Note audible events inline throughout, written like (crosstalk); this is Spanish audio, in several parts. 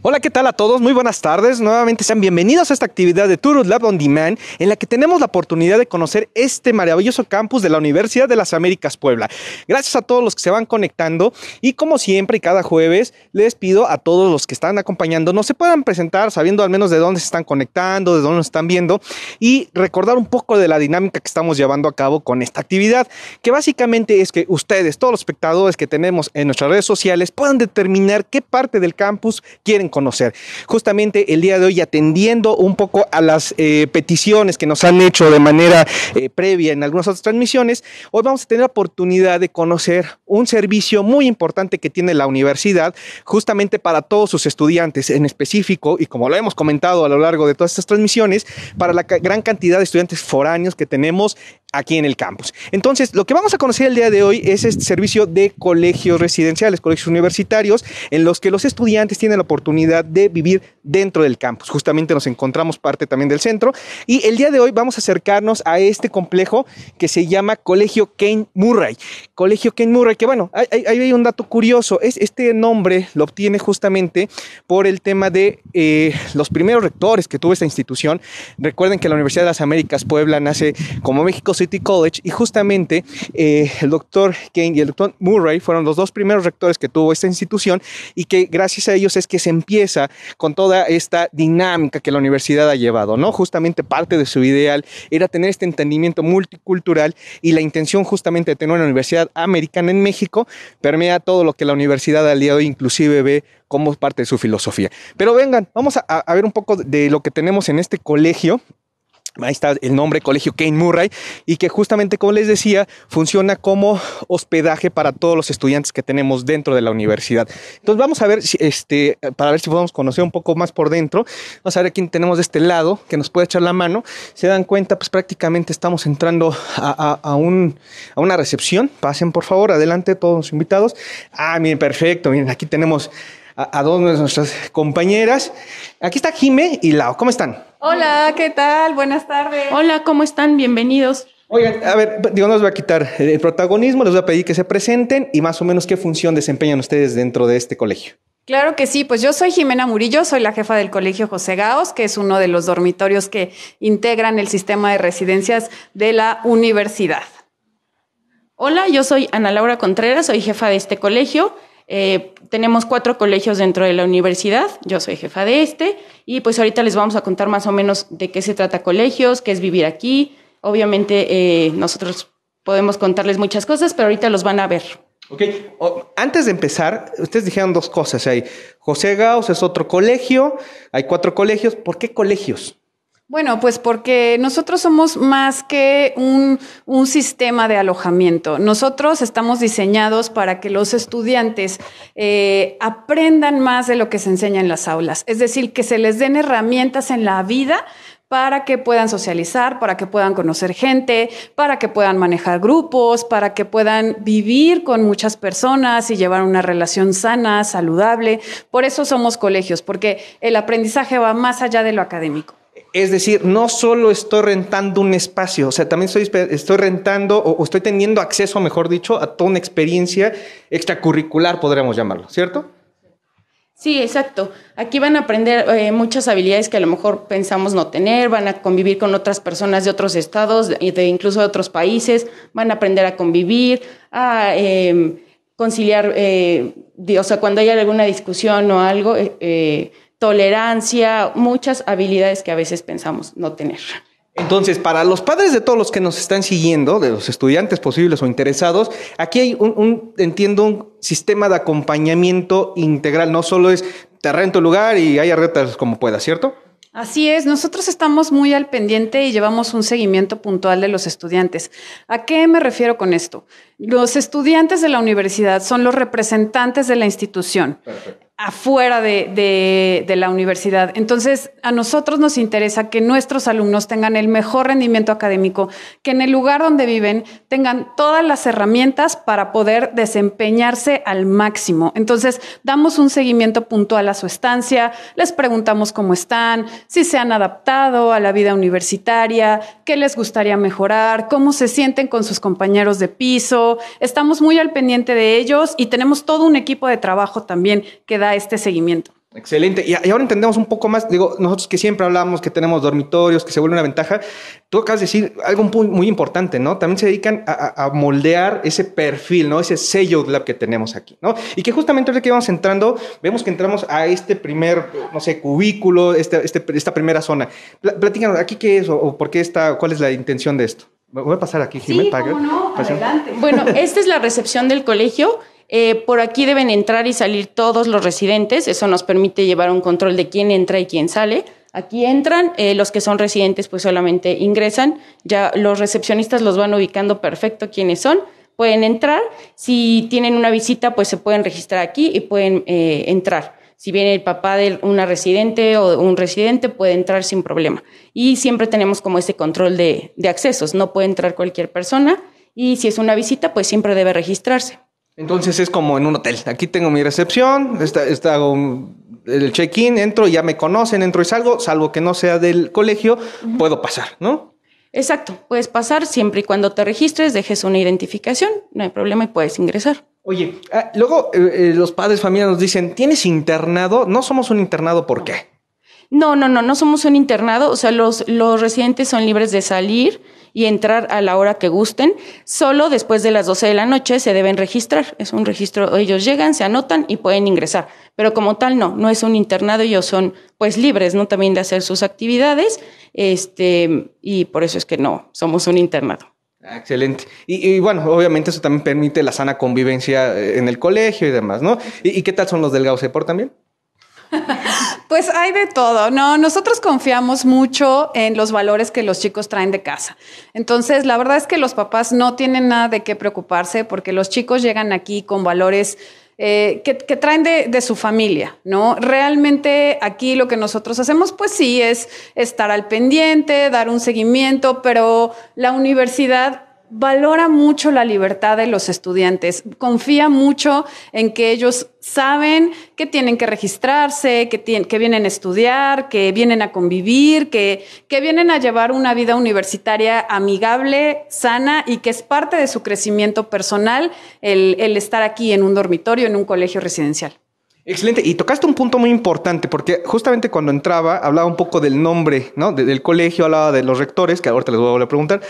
Hola, ¿qué tal a todos? Muy buenas tardes. Nuevamente sean bienvenidos a esta actividad de Turut Lab On Demand, en la que tenemos la oportunidad de conocer este maravilloso campus de la Universidad de las Américas Puebla. Gracias a todos los que se van conectando y como siempre, y cada jueves, les pido a todos los que están acompañando no se puedan presentar sabiendo al menos de dónde se están conectando, de dónde nos están viendo y recordar un poco de la dinámica que estamos llevando a cabo con esta actividad, que básicamente es que ustedes, todos los espectadores que tenemos en nuestras redes sociales, puedan determinar qué parte del campus quieren conocer. Justamente el día de hoy, atendiendo un poco a las eh, peticiones que nos han hecho de manera eh, previa en algunas otras transmisiones, hoy vamos a tener la oportunidad de conocer un servicio muy importante que tiene la universidad justamente para todos sus estudiantes en específico y como lo hemos comentado a lo largo de todas estas transmisiones, para la gran cantidad de estudiantes foráneos que tenemos aquí en el campus. Entonces, lo que vamos a conocer el día de hoy es este servicio de colegios residenciales, colegios universitarios, en los que los estudiantes tienen la oportunidad de vivir dentro del campus. Justamente nos encontramos parte también del centro y el día de hoy vamos a acercarnos a este complejo que se llama Colegio Kane Murray. Colegio Kane Murray, que bueno, ahí hay, un dato curioso, es, este nombre lo obtiene justamente por el tema de eh, los primeros rectores que tuvo esta institución. Recuerden que la Universidad de las Américas Puebla nace como México City College y justamente eh, el doctor Kane y el doctor Murray fueron los dos primeros rectores que tuvo esta institución y que gracias a ellos es que se empieza con toda esta dinámica que la universidad ha llevado, ¿no? Justamente parte de su ideal era tener este entendimiento multicultural y la intención justamente de tener una universidad americana en México permea todo lo que la universidad al día de hoy inclusive ve como parte de su filosofía. Pero vengan, vamos a, a ver un poco de lo que tenemos en este colegio Ahí está el nombre, Colegio Kane Murray, y que justamente, como les decía, funciona como hospedaje para todos los estudiantes que tenemos dentro de la universidad. Entonces, vamos a ver, si, este, para ver si podemos conocer un poco más por dentro, vamos a ver quién tenemos de este lado que nos puede echar la mano. Se dan cuenta, pues prácticamente estamos entrando a, a, a una recepción. Pasen, por favor, adelante todos los invitados. Ah, miren, perfecto, miren, aquí tenemos a, dos de nuestras compañeras. Aquí está Jime y Lao. ¿Cómo están? Hola, ¿qué tal? Buenas tardes. Hola, ¿cómo están? Bienvenidos. Oigan, a ver, digo, no les voy a quitar el protagonismo, les voy a pedir que se presenten y más o menos qué función desempeñan ustedes dentro de este colegio. Claro que sí, pues yo soy Jimena Murillo, soy la jefa del Colegio José Gaos, que es uno de los dormitorios que integran el sistema de residencias de la universidad. Hola, yo soy Ana Laura Contreras, soy jefa de este colegio eh, tenemos cuatro colegios dentro de la universidad, yo soy jefa de este, y pues ahorita les vamos a contar más o menos de qué se trata colegios, qué es vivir aquí. Obviamente eh, nosotros podemos contarles muchas cosas, pero ahorita los van a ver. Ok, antes de empezar, ustedes dijeron dos cosas hay José Gauss es otro colegio, hay cuatro colegios, ¿por qué colegios? Bueno, pues porque nosotros somos más que un, sistema de alojamiento. Nosotros estamos diseñados para que los estudiantes eh, aprendan más de lo que se enseña en las aulas. Es decir, que se les den herramientas en la vida para que puedan socializar, para que puedan conocer gente, para que puedan manejar grupos, para que puedan vivir con muchas personas y llevar una relación sana, saludable. Por eso somos colegios, porque el aprendizaje va más allá de lo académico. Es decir, no solo estoy rentando un espacio, o sea, también estoy, estoy rentando o, estoy teniendo acceso, mejor dicho, a toda una experiencia extracurricular, podríamos llamarlo, ¿cierto? Sí, exacto. Aquí van a aprender eh, muchas habilidades que a lo mejor pensamos no tener, van a convivir con otras personas de otros estados, incluso de otros países, van a aprender a convivir, a em, conciliar, eh, o sea, cuando haya alguna discusión o algo eh, tolerancia, muchas habilidades que a veces pensamos no tener. Entonces, para los padres de todos los que nos están siguiendo, de los estudiantes posibles o interesados, aquí hay un, entiendo, un sistema de acompañamiento integral. No solo es te lugar y hay retas como pueda, ¿cierto? Así es, nosotros estamos muy al pendiente y llevamos un seguimiento puntual de los estudiantes. ¿A qué me refiero con esto? Los estudiantes de la universidad son los representantes de la institución. afuera de la universidad. Entonces, a nosotros nos interesa que nuestros alumnos tengan el mejor rendimiento académico, que en el lugar donde viven tengan todas las herramientas para poder desempeñarse al máximo. Entonces, damos un seguimiento puntual a su estancia, les preguntamos cómo están, si se han adaptado a la vida universitaria, qué les gustaría mejorar, cómo se sienten con sus compañeros de piso, estamos muy al pendiente de ellos y tenemos todo un equipo de trabajo también que da este seguimiento. Excelente. Y, ahora entendemos un poco más, digo, nosotros que siempre hablamos que tenemos dormitorios, que se vuelve una ventaja, tú acabas de decir algo muy, importante, ¿no? También se dedican a, moldear ese perfil, ¿no? Ese sello lab que tenemos aquí, ¿no? Y que justamente ahora que vamos entrando, vemos que entramos a este primer, no sé, cubículo, este, este, esta primera zona. Platícanos, ¿aquí qué es o por qué está, cuál es la intención de esto? Voy a pasar aquí, Bueno, esta es la recepción del colegio. Eh, por aquí deben entrar y salir todos los residentes. Eso nos permite llevar un control de quién entra y quién sale. Aquí entran, eh, los que son residentes pues solamente ingresan. Ya los recepcionistas los van ubicando perfecto quiénes son. Pueden entrar. Si tienen una visita pues se pueden registrar aquí y pueden eh, entrar. Si viene el papá de una residente o un residente, puede entrar sin problema. Y siempre tenemos como ese control de, accesos. No puede entrar cualquier persona y si es una visita, pues siempre debe registrarse. Entonces es como en un hotel. Aquí tengo mi recepción, está, el check-in, entro, ya me conocen, entro y salgo, salvo que no sea del colegio, puedo pasar, ¿no? Exacto, puedes pasar siempre y cuando te registres, dejes una identificación, no hay problema y puedes ingresar. Oye, ah, luego eh, eh, los padres familia nos dicen, ¿tienes internado? No somos un internado, ¿por qué? No, no, no, no somos un internado, o sea, los, los residentes son libres de salir y entrar a la hora que gusten, solo después de las 12 de la noche se deben registrar, es un registro, ellos llegan, se anotan y pueden ingresar, pero como tal no, no es un internado, ellos son pues libres, ¿no? También de hacer sus actividades, este, y por eso es que no, somos un internado. Ah, excelente. Y, bueno, obviamente eso también permite la sana convivencia eh, en el colegio y demás, ¿no? ¿Y, qué tal son los del por también? (laughs) Pues hay de todo, ¿no? Nosotros confiamos mucho en los valores que los chicos traen de casa. Entonces, la verdad es que los papás no tienen nada de qué preocuparse porque los chicos llegan aquí con valores eh, que, traen de, de, su familia, ¿no? Realmente aquí lo que nosotros hacemos, pues sí, es estar al pendiente, dar un seguimiento, pero la universidad valora mucho la libertad de los estudiantes, confía mucho en que ellos saben que tienen que registrarse, que, que vienen a estudiar, que vienen a convivir, que, que vienen a llevar una vida universitaria amigable, sana y que es parte de su crecimiento personal el, el estar aquí en un dormitorio, en un colegio residencial. Excelente, y tocaste un punto muy importante, porque justamente cuando entraba hablaba un poco del nombre, ¿no? del colegio, hablaba de los rectores, que ahorita les voy a volver a preguntar,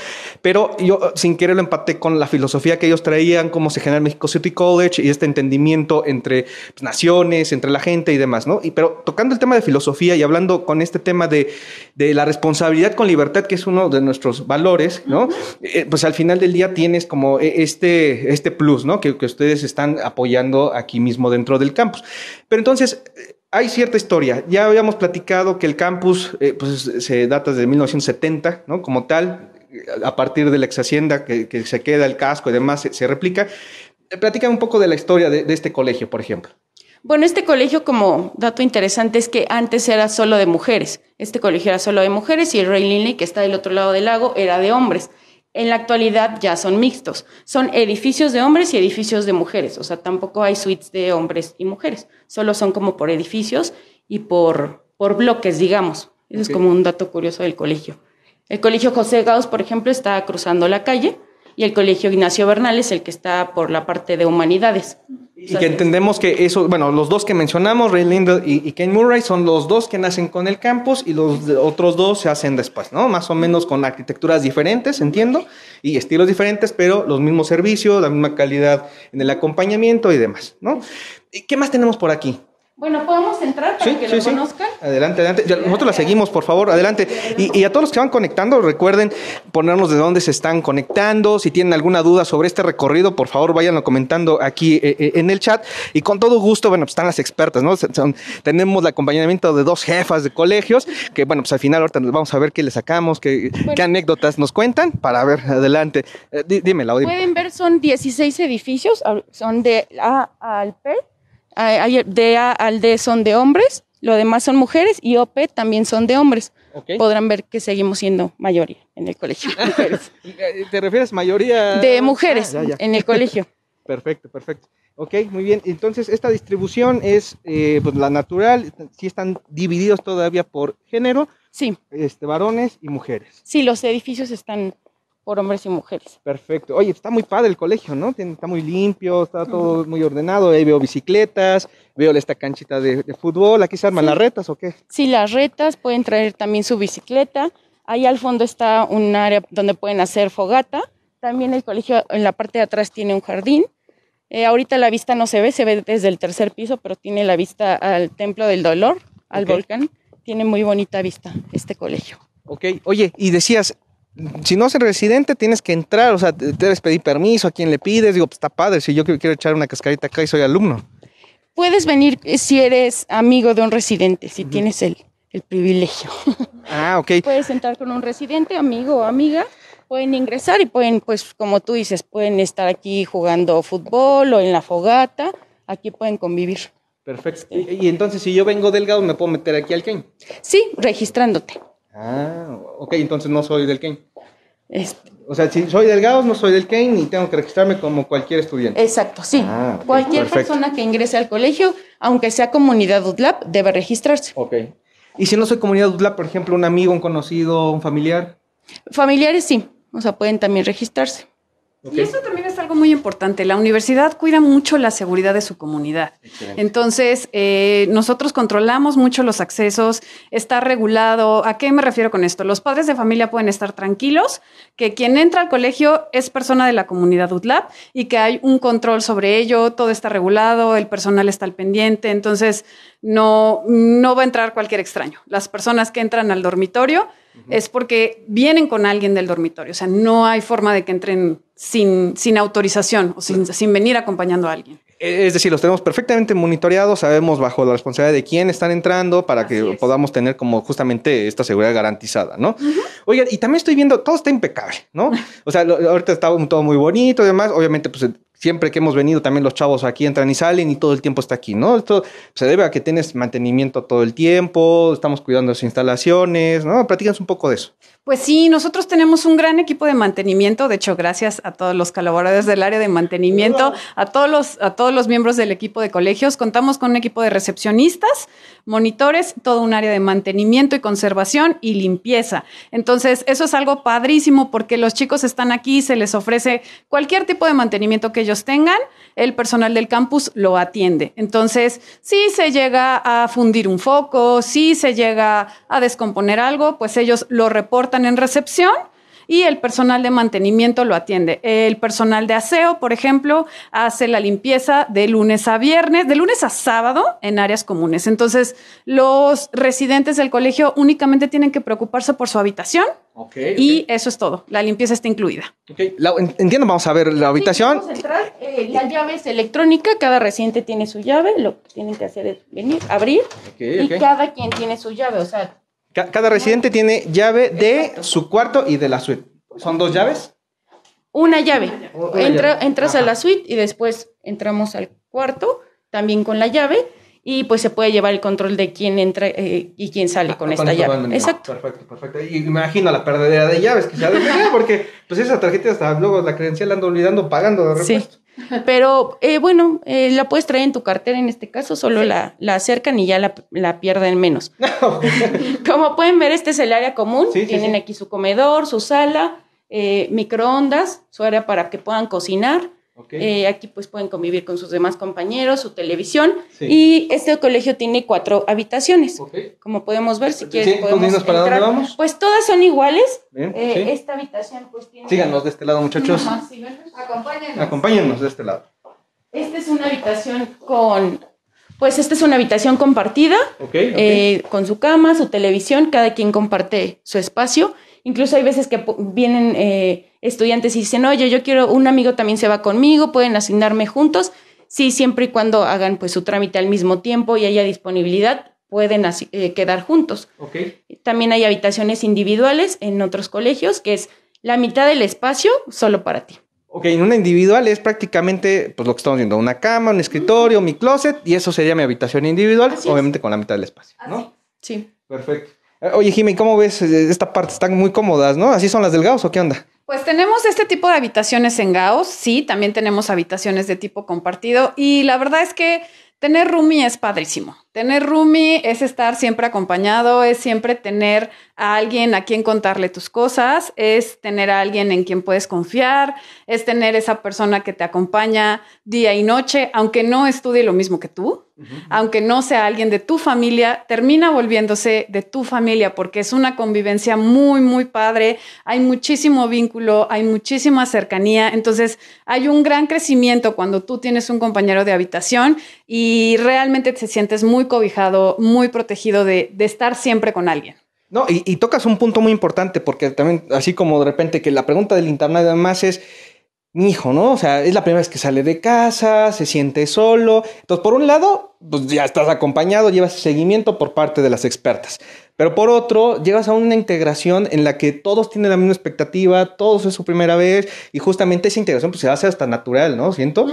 pero yo sin querer lo empaté con la filosofía que ellos traían, cómo se genera el Mexico City College y este entendimiento entre pues, naciones, entre la gente y demás, ¿no? Y, pero tocando el tema de filosofía y hablando con este tema de, la responsabilidad con libertad, que es uno de nuestros valores, ¿no? Eh, pues al final del día tienes como e, este, este plus, ¿no? que ustedes están apoyando aquí mismo dentro del campus. Pero entonces, hay cierta historia. Ya habíamos platicado que el campus eh, pues, se data de 1970, ¿no? Como tal, a partir de la exhacienda que, se queda el casco y demás, se, replica. Platica un poco de la historia de, este colegio, por ejemplo. Bueno, este colegio, como dato interesante, es que antes era solo de mujeres. Este colegio era solo de mujeres y el Rey Linley, que está del otro lado del lago, era de hombres. En la actualidad ya son mixtos, son edificios de hombres y edificios de mujeres, o sea, tampoco hay suites de hombres y mujeres, solo son como por edificios y por, por bloques, digamos. Eso es como un dato curioso del colegio. El colegio José Gauss, por ejemplo, está cruzando la calle y el Colegio Ignacio Bernal es el que está por la parte de humanidades. Y que entendemos que eso, bueno, los dos que mencionamos, Ray Lindell y, y, Ken Murray, son los dos que nacen con el campus y los otros dos se hacen después, ¿no? Más o menos con arquitecturas diferentes, entiendo, y estilos diferentes, pero los mismos servicios, la misma calidad en el acompañamiento y demás, ¿no? ¿Qué más tenemos por aquí? Bueno, podemos entrar para que lo conozcan. Adelante, adelante. nosotros la eh, seguimos, por favor, adelante. Y, a todos los que van conectando, recuerden ponernos de dónde se están conectando. Si tienen alguna duda sobre este recorrido, por favor, váyanlo comentando aquí eh, eh, en el chat. Y con todo gusto, bueno, pues están las expertas, ¿no? tenemos el acompañamiento de dos jefas de colegios, que bueno, pues al final ahorita vamos a ver qué les sacamos, qué, anécdotas nos cuentan para ver adelante. Eh, dime, Pueden ver, son 16 edificios, ah, son de A al P de A al D son de hombres, lo demás son mujeres y OP también son de hombres. Podrán ver que seguimos siendo mayoría en el colegio. (laughs) Eh, ¿Te refieres mayoría? De mujeres ah, en el colegio. (laughs) perfecto, perfecto. Ok, muy bien. Entonces, esta distribución es eh, pues, la natural. si están divididos todavía por género. Sí. Este, varones y mujeres. Sí, los edificios están por hombres y mujeres. Perfecto. Oye, está muy padre el colegio, ¿no? Está muy limpio, está todo muy ordenado. Ahí veo bicicletas, veo esta canchita de, fútbol. ¿Aquí se arman las retas o qué? Sí, las retas. Pueden traer también su bicicleta. Ahí al fondo está un área donde pueden hacer fogata. También el colegio en la parte de atrás tiene un jardín. Eh, ahorita la vista no se ve, se ve desde el tercer piso, pero tiene la vista al Templo del Dolor, al volcán. Tiene muy bonita vista este colegio. Ok, oye, y decías, si no eres residente, tienes que entrar, o sea, te debes pedir permiso a quien le pides. Digo, pues está padre, si yo quiero echar una cascarita acá y soy alumno. Puedes venir eh, si eres amigo de un residente, si tienes el, privilegio. (laughs) Ah, ok. Puedes entrar con un residente, amigo o amiga, pueden ingresar y pueden, pues, como tú dices, pueden estar aquí jugando fútbol o en la fogata, aquí pueden convivir. Perfecto. Este. Y, entonces, si yo vengo delgado, ¿me puedo meter aquí al Ken? Sí, registrándote. Ah, ok, entonces no soy del Kane. O sea, si soy delgado, no soy del Kane y tengo que registrarme como cualquier estudiante. Exacto, sí. Ah, cualquier persona que ingrese al colegio, aunque sea comunidad UTLAP, debe registrarse. Ok. ¿Y si no soy comunidad UTLAP, por ejemplo, un amigo, un conocido, un familiar? Familiares sí, o sea, pueden también registrarse. Y eso también muy importante. La universidad cuida mucho la seguridad de su comunidad. Entonces, eh, nosotros controlamos mucho los accesos, está regulado. ¿A qué me refiero con esto? Los padres de familia pueden estar tranquilos que quien entra al colegio es persona de la comunidad UTLAB y que hay un control sobre ello, todo está regulado, el personal está al pendiente, entonces no, no va a entrar cualquier extraño. Las personas que entran al dormitorio es porque vienen con alguien del dormitorio. O sea, no hay forma de que entren sin, sin autorización o sin, sin venir acompañando a alguien. E, es decir, los tenemos perfectamente monitoreados, sabemos bajo la responsabilidad de quién están entrando para que podamos tener como justamente esta seguridad garantizada, ¿no? Oigan, y también estoy viendo, todo está impecable, ¿no? (laughs) O sea, ahorita está todo muy bonito y demás, obviamente pues siempre que hemos venido, también los chavos aquí entran y salen y todo el tiempo está aquí, ¿no? Esto se debe a que tienes mantenimiento todo el tiempo, estamos cuidando las instalaciones, ¿no? Platícanos un poco de eso. Pues sí, nosotros tenemos un gran equipo de mantenimiento. De hecho, gracias a todos los colaboradores del área de mantenimiento, a todos los, a todos los miembros del equipo de colegios. Contamos con un equipo de recepcionistas, monitores, todo un área de mantenimiento y conservación y limpieza. Entonces, eso es algo padrísimo porque los chicos están aquí, se les ofrece cualquier tipo de mantenimiento que tengan, el personal del campus lo atiende. Entonces, si se llega a fundir un foco, si se llega a descomponer algo, pues ellos lo reportan en recepción y el personal de mantenimiento lo atiende. El personal de aseo, por ejemplo, hace la limpieza de lunes a viernes, de lunes a sábado en áreas comunes. Entonces, los residentes del colegio únicamente tienen que preocuparse por su habitación. y eso es todo. La limpieza está incluida. entiendo, vamos a ver la habitación. vamos a entrar. Eh, la llave es electrónica. Cada residente tiene su llave. Lo que tienen que hacer es venir, abrir. y cada quien tiene su llave. O sea, cada residente tiene llave de su cuarto y de la suite. ¿Son dos llaves? Una llave. Entras a la suite y después entramos al cuarto, también con la llave, y pues se puede llevar el control de quién entra eh, y quién sale ah, con esta llave. Exacto. Perfecto, perfecto. Y imagino la perdedera de llaves que se porque pues esa tarjeta hasta luego la credencial la ando olvidando pagando de repuesto. Pero eh, bueno, eh, la puedes traer en tu cartera en este caso, solo la, acercan y ya la, la pierden menos. (laughs) Como pueden ver, este es el área común. Tienen aquí su comedor, su sala, eh, microondas, su área para que puedan cocinar. Eh, aquí pues pueden convivir con sus demás compañeros, su televisión. Y este colegio tiene cuatro habitaciones. Como podemos ver, si quieren, podemos vamos. Pues todas son iguales. Eh, esta habitación pues tiene... Síganos de este lado muchachos. Acompáñanos. Acompáñenos. de este lado. Esta es una habitación con... Pues esta es una habitación compartida, eh, con su cama, su televisión, cada quien comparte su espacio. Incluso hay veces que vienen estudiantes dicen, oye, yo quiero, un amigo también se va conmigo, pueden asignarme juntos. Sí, siempre y cuando hagan pues su trámite al mismo tiempo y haya disponibilidad, pueden eh, quedar juntos. Okay. También hay habitaciones individuales en otros colegios, que es la mitad del espacio solo para ti. Ok, en una individual es prácticamente pues, lo que estamos viendo, una cama, un escritorio, mi closet, y eso sería mi habitación individual, obviamente con la mitad del espacio, ¿no? Sí. Perfecto. Eh, oye, Jimmy, ¿cómo ves eh, esta parte? Están muy cómodas, ¿no? ¿Así son las delgados o qué onda? Pues tenemos este tipo de habitaciones en Gaos, sí, también tenemos habitaciones de tipo compartido y la verdad es que tener roomie es padrísimo. Tener roomie es estar siempre acompañado, es siempre tener a alguien a quien contarle tus cosas, es tener a alguien en quien puedes confiar, es tener esa persona que te acompaña día y noche, aunque no estudie lo mismo que tú, aunque no sea alguien de tu familia, termina volviéndose de tu familia porque es una convivencia muy, muy padre, hay muchísimo vínculo, hay muchísima cercanía, entonces hay un gran crecimiento cuando tú tienes un compañero de habitación y realmente te sientes muy cobijado, muy protegido de, estar siempre con alguien. No, y, tocas un punto muy importante, porque también, así como de repente que la pregunta del internet además es, mi hijo, ¿no? O sea, es la primera vez que sale de casa, se siente solo. Entonces, por un lado, pues ya estás acompañado, llevas seguimiento por parte de las expertas. Pero por otro, llegas a una integración en la que todos tienen la misma expectativa, todos es su primera vez, y justamente esa integración pues, se hace hasta natural, ¿no? Siento.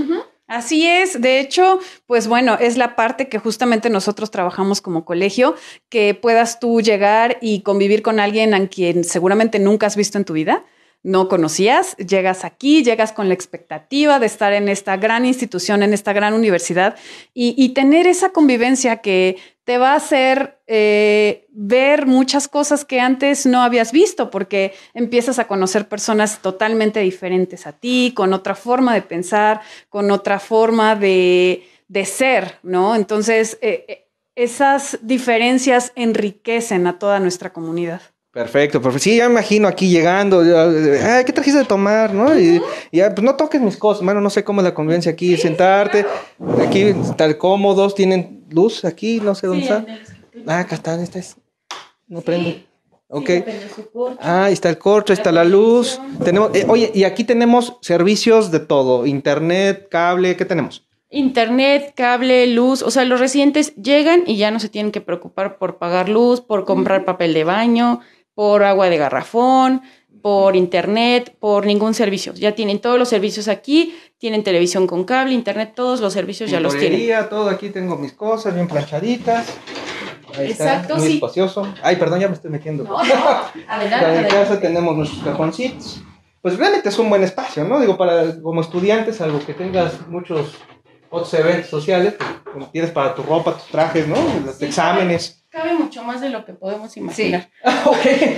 Así es, de hecho, pues bueno, es la parte que justamente nosotros trabajamos como colegio, que puedas tú llegar y convivir con alguien a quien seguramente nunca has visto en tu vida, no conocías, llegas aquí, llegas con la expectativa de estar en esta gran institución, en esta gran universidad y, tener esa convivencia que te va a hacer eh, ver muchas cosas que antes no habías visto, porque empiezas a conocer personas totalmente diferentes a ti, con otra forma de pensar, con otra forma de, ser, ¿no? Entonces, eh, eh, esas diferencias enriquecen a toda nuestra comunidad. Perfecto, perfecto. Sí, ya me imagino aquí llegando. Ay, ¿qué trajiste de tomar? ¿No? Y, ya, pues no toques mis cosas. Bueno, no sé cómo es la convivencia aquí. Sentarte. Aquí, tal cómodos. Tienen luz aquí. No sé dónde está. Ah, acá están. es. No prende. Ok. ah, está el corcho, está la, luz. Tenemos, eh, oye, y aquí tenemos servicios de todo: internet, cable, ¿qué tenemos? Internet, cable, luz. O sea, los residentes llegan y ya no se tienen que preocupar por pagar luz, por comprar papel de baño, por agua de garrafón, por internet, por ningún servicio. Ya tienen todos los servicios aquí, tienen televisión con cable, internet, todos los servicios ya los tienen. todo aquí tengo mis cosas bien planchaditas. Ahí Exacto, está, muy espacioso. Ay, perdón, ya me estoy metiendo. no. Adelante. en casa tenemos nuestros cajoncitos. Pues realmente es un buen espacio, ¿no? Digo, para como estudiantes, algo que tengas muchos otros eventos sociales, pues, como tienes para tu ropa, tus trajes, ¿no? Los exámenes. Cabe, mucho más de lo que podemos imaginar. (laughs) Ah,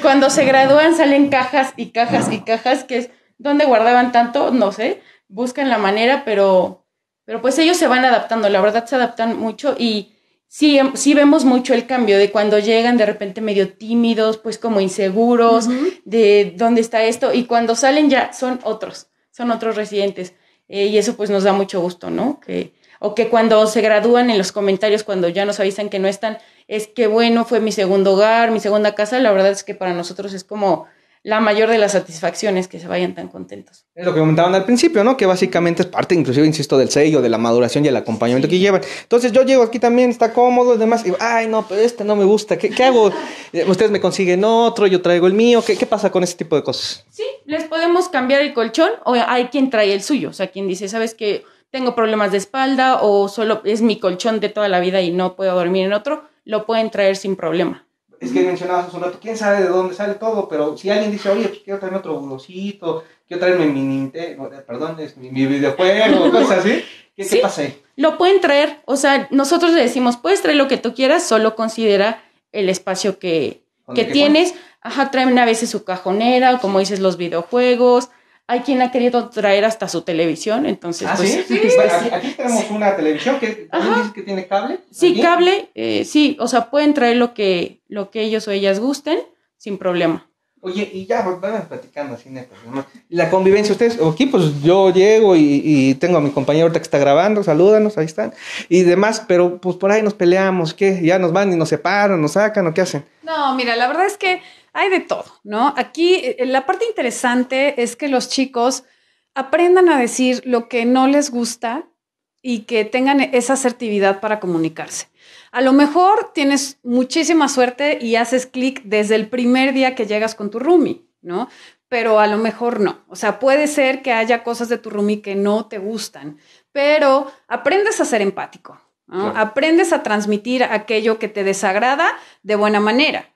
cuando se gradúan salen cajas y cajas y cajas, que es donde guardaban tanto, no sé, buscan la manera, pero, pero pues ellos se van adaptando, la verdad se adaptan mucho y sí, sí vemos mucho el cambio de cuando llegan de repente medio tímidos, pues como inseguros de dónde está esto y cuando salen ya son otros, son otros residentes. Eh, y eso pues nos da mucho gusto, ¿no? Que, o que cuando se gradúan en los comentarios, cuando ya nos avisan que no están, es que bueno, fue mi segundo hogar, mi segunda casa, la verdad es que para nosotros es como la mayor de las satisfacciones que se vayan tan contentos. Es lo que comentaban al principio, ¿no? Que básicamente es parte, inclusive, insisto, del sello, de la maduración y el acompañamiento que llevan. Entonces yo llego aquí también, está cómodo, y demás, y ay, no, pero este no me gusta, ¿qué, hago? Eh, ustedes me consiguen otro, yo traigo el mío, ¿Qué, ¿qué pasa con ese tipo de cosas? Sí, les podemos cambiar el colchón o hay quien trae el suyo, o sea, quien dice, ¿sabes que Tengo problemas de espalda o solo es mi colchón de toda la vida y no puedo dormir en otro, lo pueden traer sin problema es que mencionabas hace un rato, quién sabe de dónde sale todo, pero si alguien dice, oye, pues quiero traerme otro bolosito, quiero traerme mi Nintendo, eh, perdón, mi, videojuego, (laughs) cosas así, ¿qué, pasa ahí? Lo pueden traer, o sea, nosotros le decimos, puedes traer lo que tú quieras, solo considera el espacio que, que tienes. Ajá, traen a veces su cajonera, como dices, los videojuegos, hay quien ha querido traer hasta su televisión, entonces... ¿Ah, pues, sí? (laughs) Pues, sí. aquí tenemos una televisión que, que tiene cable. Sí, cable, eh, sí, o sea, pueden traer lo que, lo que ellos o ellas gusten sin problema. Oye, y ya, pues, van platicando así, ¿no? La convivencia, ustedes, aquí pues yo llego y, y, tengo a mi compañero ahorita que está grabando, salúdanos, ahí están, y demás, pero pues por ahí nos peleamos, ¿qué? Ya nos van y nos separan, nos sacan, ¿o qué hacen? No, mira, la verdad es que hay de todo, ¿no? Aquí eh, la parte interesante es que los chicos aprendan a decir lo que no les gusta y que tengan esa asertividad para comunicarse. A lo mejor tienes muchísima suerte y haces clic desde el primer día que llegas con tu roomie, ¿no? Pero a lo mejor no. O sea, puede ser que haya cosas de tu roomie que no te gustan, pero aprendes a ser empático, aprendes a transmitir aquello que te desagrada de buena manera.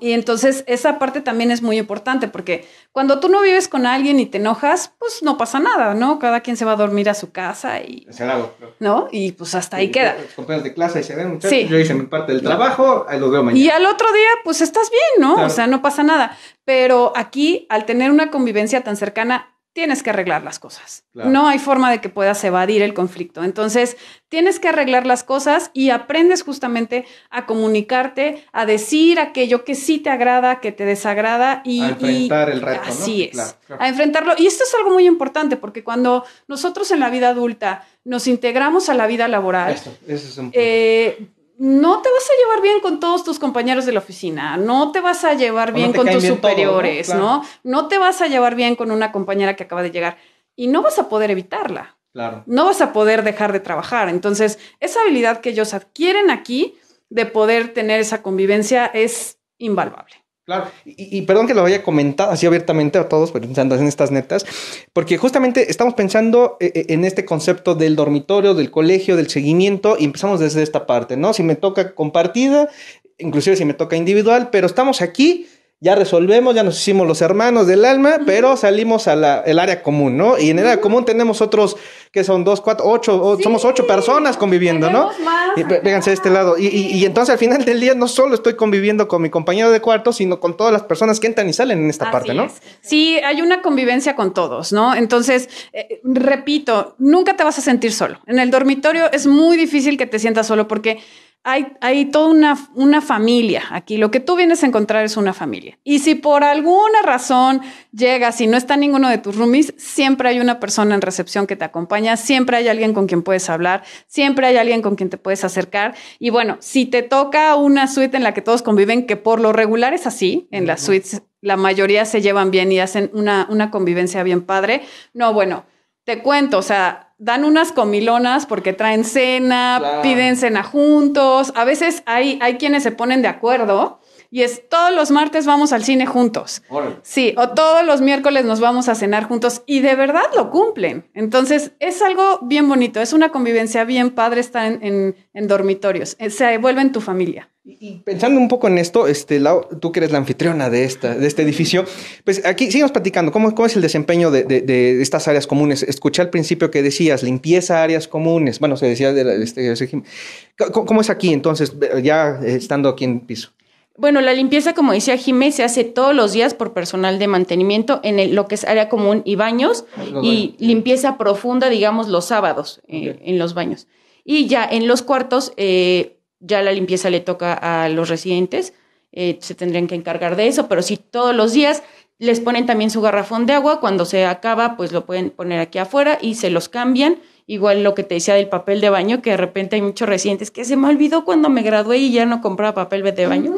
Y entonces esa parte también es muy importante porque cuando tú no vives con alguien y te enojas, pues no pasa nada, ¿no? Cada quien se va a dormir a su casa y... ¿No? Y pues hasta ahí queda. Los compañeros de clase se ven, muchachos, yo hice mi parte del trabajo, ahí lo veo mañana. Y al otro día, pues estás bien, ¿no? O sea, no pasa nada. Pero aquí, al tener una convivencia tan cercana, tienes que arreglar las cosas. No hay forma de que puedas evadir el conflicto. Entonces, tienes que arreglar las cosas y aprendes justamente a comunicarte, a decir aquello que sí te agrada, que te desagrada y... A Así es. A enfrentarlo. Y esto es algo muy importante porque cuando nosotros en la vida adulta nos integramos a la vida laboral, eso es eh, no te vas a llevar bien con todos tus compañeros de la oficina, no te vas a llevar bien con tus superiores, ¿no? ¿no? ¿no? te vas a llevar bien con una compañera que acaba de llegar y no vas a poder evitarla. Claro. No vas a poder dejar de trabajar. Entonces, esa habilidad que ellos adquieren aquí de poder tener esa convivencia es invaluable. Claro. Y, perdón que lo haya comentado así abiertamente a todos, pensando en estas netas, porque justamente estamos pensando eh, eh, en este concepto del dormitorio, del colegio, del seguimiento, y empezamos desde esta parte, ¿no? Si me toca compartida, inclusive si me toca individual, pero estamos aquí ya resolvemos, ya nos hicimos los hermanos del alma, pero salimos al área común, ¿no? Y en el área común tenemos otros que son dos, cuatro, ocho, somos ocho personas conviviendo, ¿no? Más. Y, a este lado. Y, entonces al final del día no solo estoy conviviendo con mi compañero de cuarto, sino con todas las personas que entran y salen en esta parte, ¿no? Sí, hay una convivencia con todos, ¿no? Entonces, eh, repito, nunca te vas a sentir solo. En el dormitorio es muy difícil que te sientas solo porque hay, toda una, familia aquí. Lo que tú vienes a encontrar es una familia. Y si por alguna razón llegas y no está ninguno de tus roomies, siempre hay una persona en recepción que te acompaña, siempre hay alguien con quien puedes hablar, siempre hay alguien con quien te puedes acercar. Y bueno, si te toca una suite en la que todos conviven, que por lo regular es así, en las suites la mayoría se llevan bien y hacen una, una convivencia bien padre. No, bueno, te cuento, o sea, dan unas comilonas porque traen cena, piden cena juntos. A veces hay, hay quienes se ponen de acuerdo y es todos los martes vamos al cine juntos. Sí, o todos los miércoles nos vamos a cenar juntos y de verdad lo cumplen. Entonces es algo bien bonito, es una convivencia bien padre estar en, dormitorios, eh, se vuelven tu familia. Y pensando un poco en esto, este, tú que eres la anfitriona de, esta, de este edificio, pues aquí sigamos platicando, ¿cómo, cómo es el desempeño de, estas áreas comunes? Escuché al principio que decías limpieza, áreas comunes, bueno, se decía de este, ¿Cómo es aquí entonces, ya estando aquí en piso? Bueno, la limpieza, como decía Jimé, se hace todos los días por personal de mantenimiento en lo que es área común y baños y limpieza profunda, digamos, los sábados eh, en los baños. Y ya en los cuartos, eh, ya la limpieza le toca a los residentes, eh, se tendrían que encargar de eso, pero sí todos los días les ponen también su garrafón de agua, cuando se acaba, pues lo pueden poner aquí afuera y se los cambian. Igual lo que te decía del papel de baño, que de repente hay muchos residentes que se me olvidó cuando me gradué y ya no compraba papel de baño.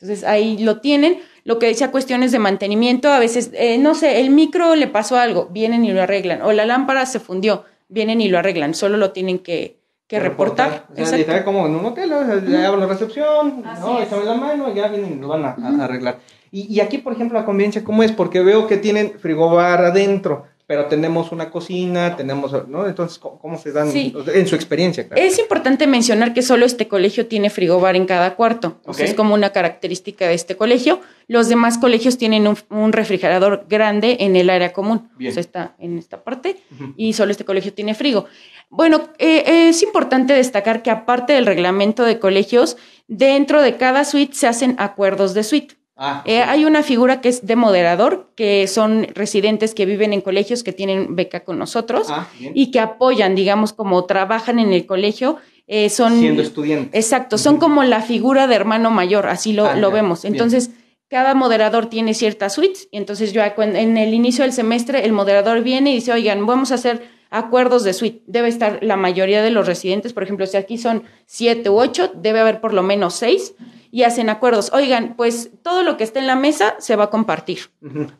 Entonces ahí lo tienen. Lo que decía cuestiones de mantenimiento, a veces, eh, no sé, el micro le pasó algo, vienen y lo arreglan. O la lámpara se fundió, vienen y lo arreglan. Solo lo tienen que, que reportar. O como en un hotel, le la recepción, la mano, ya vienen y lo van a, arreglar. Y, y, aquí, por ejemplo, la convivencia, ¿cómo es? Porque veo que tienen frigobar adentro pero tenemos una cocina, tenemos, ¿no? Entonces, ¿cómo, se dan en su experiencia? Es importante mencionar que solo este colegio tiene frigobar en cada cuarto, o sea, es como una característica de este colegio. Los demás colegios tienen un, refrigerador grande en el área común, o sea, está en esta parte, y solo este colegio tiene frigo. Bueno, eh, es importante destacar que aparte del reglamento de colegios, dentro de cada suite se hacen acuerdos de suite. Ah, eh, hay una figura que es de moderador, que son residentes que viven en colegios que tienen beca con nosotros ah, y que apoyan, digamos, como trabajan en el colegio. Eh, son, Siendo estudiantes. Exacto, son como la figura de hermano mayor, así lo, ah, vemos. Entonces, cada moderador tiene cierta suite. Y entonces yo en el inicio del semestre, el moderador viene y dice, oigan, vamos a hacer acuerdos de suite. Debe estar la mayoría de los residentes, por ejemplo, si aquí son siete u ocho, debe haber por lo menos seis y hacen acuerdos. Oigan, pues todo lo que esté en la mesa se va a compartir.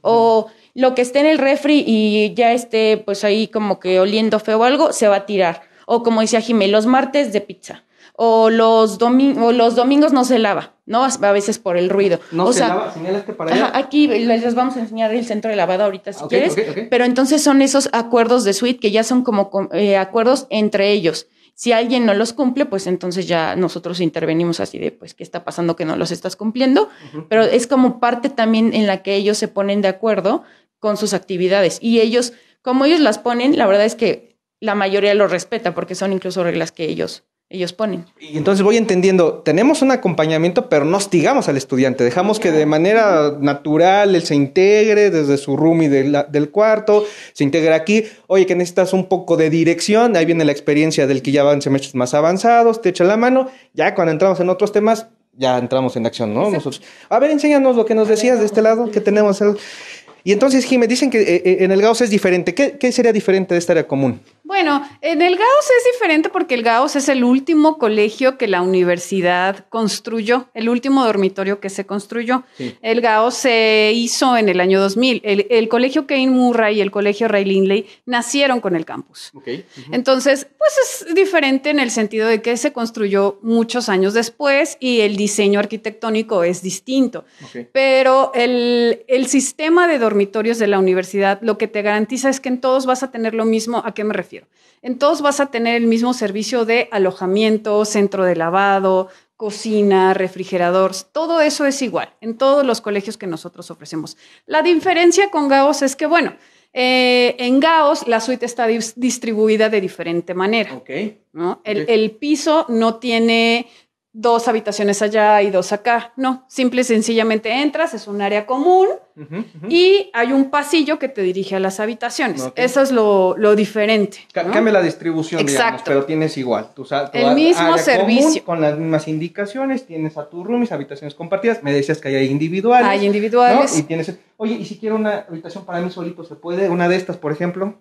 O lo que esté en el refri y ya esté pues ahí como que oliendo feo o algo, se va a tirar. O como decía Jimé, los martes de pizza o los, o los domingos no se lava, ¿no? A veces por el ruido. No se lava, señalaste para allá. Ajá, aquí les vamos a enseñar el centro de lavado ahorita si quieres, pero entonces son esos acuerdos de suite que ya son como eh, acuerdos entre ellos. Si alguien no los cumple, pues entonces ya nosotros intervenimos así de, pues, ¿qué está pasando que no los estás cumpliendo? Pero es como parte también en la que ellos se ponen de acuerdo con sus actividades. Y ellos, como ellos las ponen, la verdad es que la mayoría lo respeta porque son incluso reglas que ellos ellos ponen. Y entonces voy entendiendo, tenemos un acompañamiento, pero no hostigamos al estudiante, dejamos que de manera natural él se integre desde su room y del cuarto, se integra aquí, oye que necesitas un poco de dirección, ahí viene la experiencia del que ya van semestres más avanzados, te echa la mano, ya cuando entramos en otros temas, ya entramos en acción, ¿no? Nosotros, a ver, enséñanos lo que nos decías de este lado, que tenemos... El... Y entonces, Jiménez, dicen que eh, eh, en el Gauss es diferente. ¿Qué sería diferente de esta área común? Bueno, en eh, el Gauss es diferente porque el Gauss es el último colegio que la universidad construyó, el último dormitorio que se construyó. El Gauss se hizo en el año 2000. El, colegio Kane Murray y el colegio Ray Lindley nacieron con el campus. Entonces, pues es diferente en el sentido de que se construyó muchos años después y el diseño arquitectónico es distinto. Pero el, el sistema de dormitorios de la universidad lo que te garantiza es que en todos vas a tener lo mismo. ¿A qué me refiero? Entonces En todos vas a tener el mismo servicio de alojamiento, centro de lavado, cocina, refrigerador, todo eso es igual en todos los colegios que nosotros ofrecemos. La diferencia con Gaos es que, bueno, eh, en Gaos la suite está distribuida de diferente manera. el, piso no tiene dos habitaciones allá y dos acá. No, simple y sencillamente entras, es un área común y hay un pasillo que te dirige a las habitaciones. Eso es lo, diferente. Cambia la distribución, digamos, pero tienes igual. El mismo servicio. con las mismas indicaciones, tienes a tu room mis habitaciones compartidas. Me decías que hay individuales. Hay individuales. Y tienes, oye, y si quiero una habitación para mí solito, ¿se puede? Una de estas, por ejemplo.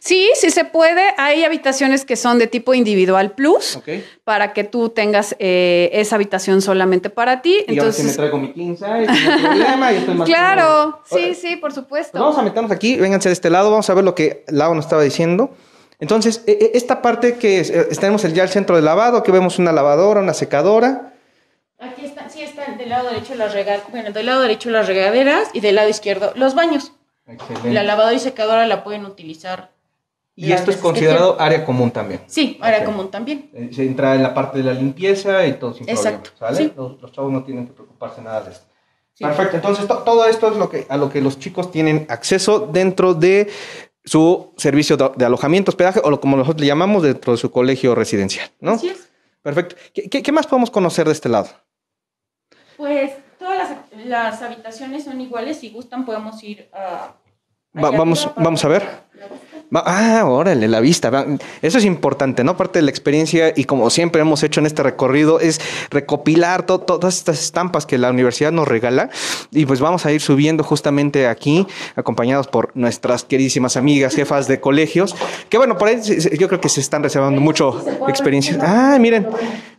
Sí, sí se puede. Hay habitaciones que son de tipo individual plus para que tú tengas eh, esa habitación solamente para ti. Y ahora sí me traigo mi y problema estoy Claro, sí, sí, por supuesto. vamos a meternos aquí, vénganse de este lado, vamos a ver lo que Lau nos estaba diciendo. Entonces, e, e, esta parte que es, eh, tenemos ya el centro de lavado, que vemos una lavadora, una secadora. Aquí está, sí, está, del lado derecho las regaderas, lado derecho las regaderas y del lado izquierdo los baños. Excelente. La lavadora y secadora la pueden utilizar y esto es considerado área común también. Sí, área común también. Eh, se entra en la parte de la limpieza y todo sin Exacto. problema, Los, chavos no tienen que preocuparse nada de esto. Perfecto, entonces todo esto es lo que, a lo que los chicos tienen acceso dentro de su servicio de, alojamiento, hospedaje o lo, como nosotros le llamamos dentro de su colegio residencial, ¿no? Así Perfecto. ¿Qué, más podemos conocer de este lado? Pues todas las, habitaciones son iguales, si gustan podemos ir a... vamos, vamos a ver. Ah, órale, la vista. Eso es importante, ¿no? Parte de la experiencia y como siempre hemos hecho en este recorrido es recopilar todas estas estampas que la universidad nos regala y pues vamos a ir subiendo justamente aquí, acompañados por nuestras queridísimas amigas, jefas de colegios, que bueno, por ahí yo creo que se están reservando mucho experiencia. Ah, miren,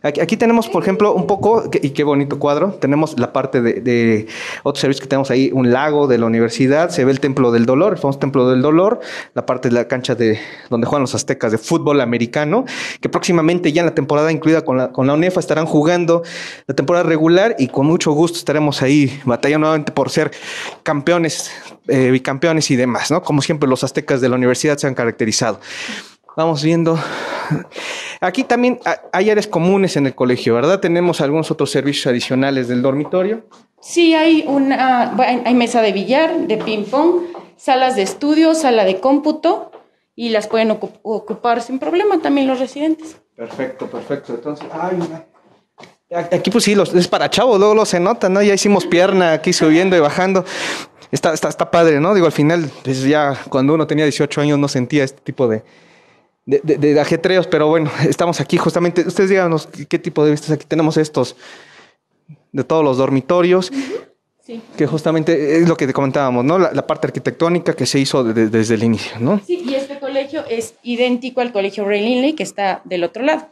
aquí, tenemos, por ejemplo, un poco, y qué bonito cuadro, tenemos la parte de, de otro servicio que tenemos ahí, un lago de la universidad, se ve el templo del dolor, el famoso templo del dolor, la parte de la cancha de donde juegan los aztecas de fútbol americano, que próximamente ya en la temporada incluida con la, UNEFA estarán jugando la temporada regular y con mucho gusto estaremos ahí batallando nuevamente por ser campeones, eh, bicampeones y demás, ¿no? Como siempre los aztecas de la universidad se han caracterizado. Vamos viendo. Aquí también hay áreas comunes en el colegio, ¿verdad? Tenemos algunos otros servicios adicionales del dormitorio. Sí, hay una, hay mesa de billar, de ping pong, salas de estudio, sala de cómputo y las pueden ocupar sin problema también los residentes. Perfecto, perfecto. Entonces, aquí pues sí, los, es para chavos, luego, lo se nota, ¿no? Ya hicimos pierna aquí subiendo y bajando. Está, está, padre, ¿no? Digo, al final, pues ya cuando uno tenía 18 años no sentía este tipo de, de, ajetreos, pero bueno, (laughs) estamos aquí justamente. Ustedes díganos qué tipo de vistas aquí tenemos estos de todos los dormitorios. Que justamente es lo que te comentábamos, ¿no? La, parte arquitectónica que se hizo desde el inicio, ¿no? Sí, y este colegio es idéntico al colegio Ray Linley, que está del otro lado,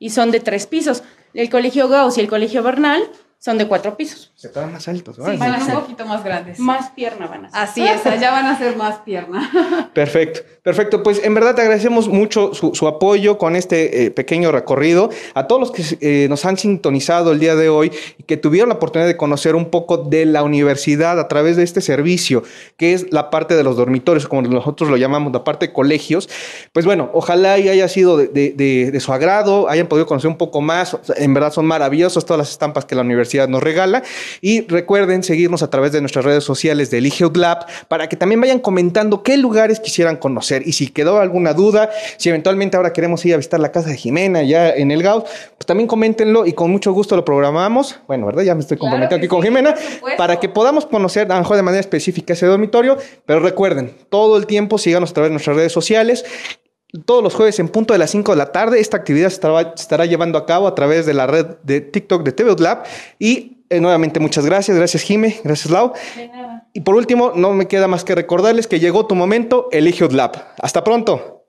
y son de tres pisos. El colegio Gauss y el colegio Bernal son de cuatro pisos. Se quedan más altos, Sí, van a ser un poquito más grandes. Más pierna van a ser. Así es, ya van a ser más pierna. (laughs) Perfecto, perfecto. Pues en verdad te agradecemos mucho su, apoyo con este eh, pequeño recorrido. A todos los que eh, nos han sintonizado el día de hoy y que tuvieron la oportunidad de conocer un poco de la universidad a través de este servicio, que es la parte de los dormitorios, como nosotros lo llamamos, la parte de colegios. Pues bueno, ojalá y haya sido de, de su agrado, hayan podido conocer un poco más. En verdad son maravillosas todas las estampas que la universidad nos regala. Y recuerden seguirnos a través de nuestras redes sociales de Elige Lab para que también vayan comentando qué lugares quisieran conocer y si quedó alguna duda, si eventualmente ahora queremos ir a visitar la casa de Jimena ya en el Gauss, pues también coméntenlo y con mucho gusto lo programamos. Bueno, ¿verdad? Ya me estoy comprometiendo aquí con Jimena para que podamos conocer a mejor de manera específica ese dormitorio, pero recuerden, todo el tiempo síganos a través de nuestras redes sociales todos los jueves en punto de las 5 de la tarde. Esta actividad se estará, llevando a cabo a través de la red de TikTok de TV Lab y eh, nuevamente, muchas gracias. Gracias, Jime. Gracias, Lau. Y por último, no me queda más que recordarles que llegó tu momento, Elige Lab. Hasta pronto.